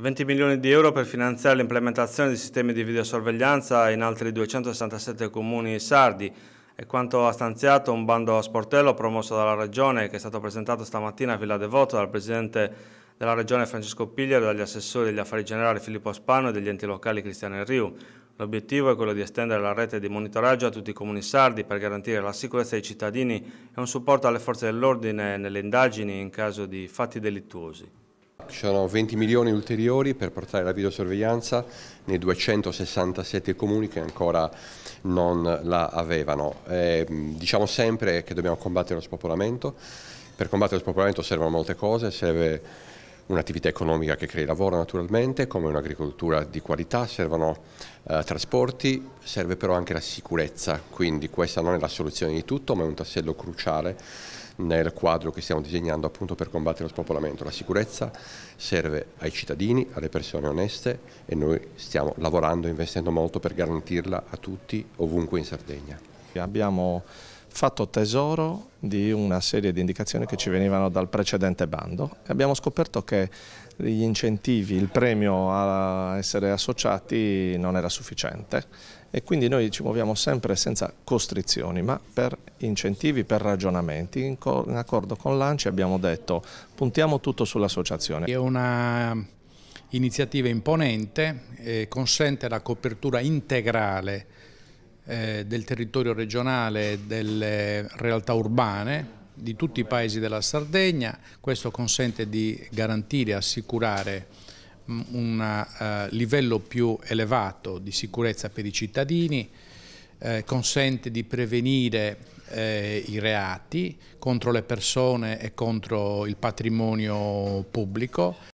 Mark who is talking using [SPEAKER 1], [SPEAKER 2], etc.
[SPEAKER 1] 20 milioni di euro per finanziare l'implementazione di sistemi di videosorveglianza in altri 267 comuni sardi è quanto ha stanziato un bando a sportello promosso dalla Regione che è stato presentato stamattina a Villa Devoto dal Presidente della Regione Francesco Pigliaro e dagli assessori degli affari generali Filippo Spano e degli enti locali Cristiano Enriu. L'obiettivo è quello di estendere la rete di monitoraggio a tutti i comuni sardi per garantire la sicurezza dei cittadini e un supporto alle forze dell'ordine nelle indagini in caso di fatti delittuosi.
[SPEAKER 2] Ci sono 20 milioni ulteriori per portare la videosorveglianza nei 267 comuni che ancora non la avevano. E, ehm, diciamo sempre che dobbiamo combattere lo spopolamento, per combattere lo spopolamento servono molte cose, serve un'attività economica che crei lavoro naturalmente, come un'agricoltura di qualità, servono eh, trasporti, serve però anche la sicurezza, quindi questa non è la soluzione di tutto ma è un tassello cruciale nel quadro che stiamo disegnando appunto per combattere lo spopolamento. La sicurezza serve ai cittadini, alle persone oneste e noi stiamo lavorando e investendo molto per garantirla a tutti ovunque in Sardegna.
[SPEAKER 3] Abbiamo fatto tesoro
[SPEAKER 2] di una serie
[SPEAKER 3] di indicazioni che ci venivano dal precedente bando e abbiamo scoperto che gli incentivi, il premio a essere associati non era sufficiente e quindi noi ci muoviamo sempre senza costrizioni ma per incentivi, per ragionamenti. In, in accordo con l'ANCI abbiamo detto puntiamo tutto sull'associazione. È una
[SPEAKER 4] iniziativa imponente, eh, consente la copertura integrale eh, del territorio regionale, e delle realtà urbane di tutti i paesi della Sardegna, questo consente di garantire, e assicurare un eh, livello più elevato di sicurezza per i cittadini, eh, consente di prevenire eh, i reati contro le
[SPEAKER 1] persone e contro il patrimonio pubblico